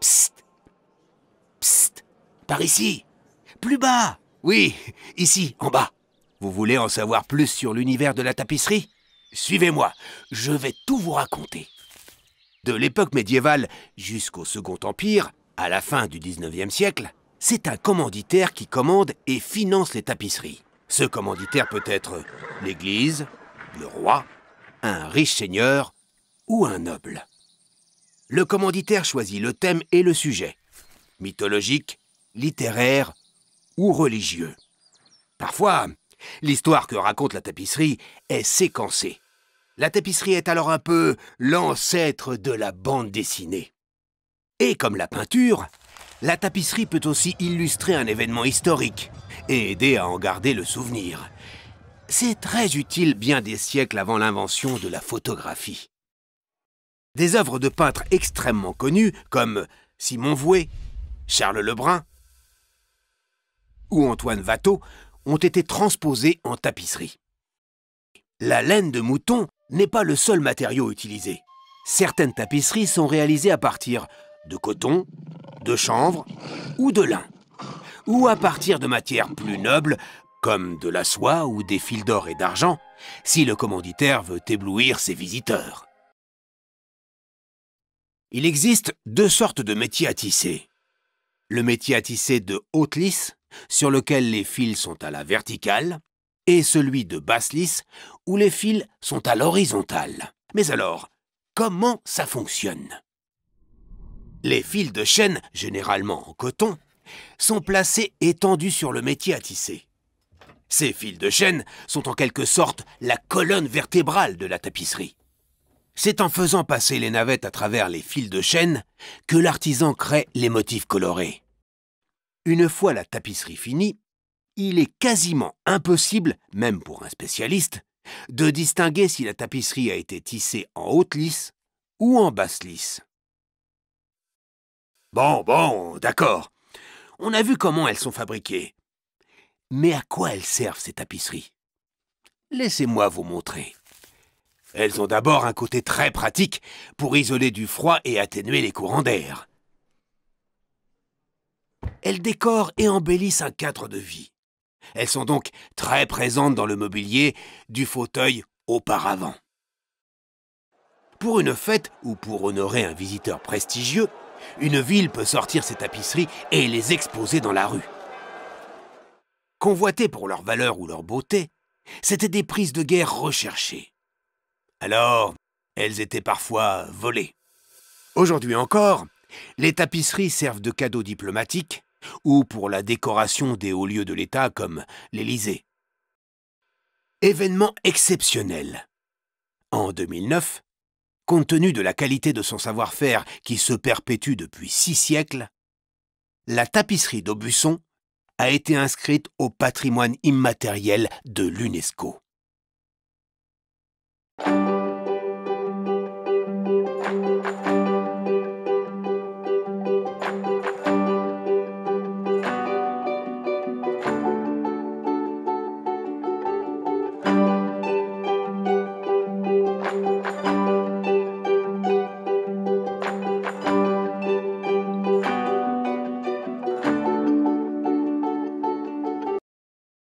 Psst Psst Par ici Plus bas Oui, ici, en bas. Vous voulez en savoir plus sur l'univers de la tapisserie Suivez-moi, je vais tout vous raconter. De l'époque médiévale jusqu'au Second Empire, à la fin du 19e siècle, c'est un commanditaire qui commande et finance les tapisseries. Ce commanditaire peut être l'Église, le roi, un riche seigneur ou un noble. Le commanditaire choisit le thème et le sujet, mythologique, littéraire ou religieux. Parfois, l'histoire que raconte la tapisserie est séquencée. La tapisserie est alors un peu l'ancêtre de la bande dessinée. Et comme la peinture, la tapisserie peut aussi illustrer un événement historique et aider à en garder le souvenir. C'est très utile bien des siècles avant l'invention de la photographie. Des œuvres de peintres extrêmement connues comme Simon Vouet, Charles Lebrun ou Antoine Watteau ont été transposées en tapisserie. La laine de mouton n'est pas le seul matériau utilisé. Certaines tapisseries sont réalisées à partir de coton, de chanvre ou de lin, ou à partir de matières plus nobles comme de la soie ou des fils d'or et d'argent, si le commanditaire veut éblouir ses visiteurs. Il existe deux sortes de métiers à tisser. Le métier à tisser de haute lisse, sur lequel les fils sont à la verticale, et celui de basse lisse, où les fils sont à l'horizontale. Mais alors, comment ça fonctionne les fils de chaîne, généralement en coton, sont placés étendus sur le métier à tisser. Ces fils de chaîne sont en quelque sorte la colonne vertébrale de la tapisserie. C'est en faisant passer les navettes à travers les fils de chaîne que l'artisan crée les motifs colorés. Une fois la tapisserie finie, il est quasiment impossible, même pour un spécialiste, de distinguer si la tapisserie a été tissée en haute lisse ou en basse lisse. Bon, bon, d'accord. On a vu comment elles sont fabriquées. Mais à quoi elles servent ces tapisseries Laissez-moi vous montrer. Elles ont d'abord un côté très pratique pour isoler du froid et atténuer les courants d'air. Elles décorent et embellissent un cadre de vie. Elles sont donc très présentes dans le mobilier du fauteuil auparavant. Pour une fête ou pour honorer un visiteur prestigieux, une ville peut sortir ses tapisseries et les exposer dans la rue. Convoitées pour leur valeur ou leur beauté, c'étaient des prises de guerre recherchées. Alors, elles étaient parfois volées. Aujourd'hui encore, les tapisseries servent de cadeaux diplomatiques ou pour la décoration des hauts lieux de l'État comme l'Élysée. Événement exceptionnel. En 2009, compte tenu de la qualité de son savoir-faire qui se perpétue depuis six siècles, la tapisserie d'Aubusson a été inscrite au patrimoine immatériel de l'UNESCO.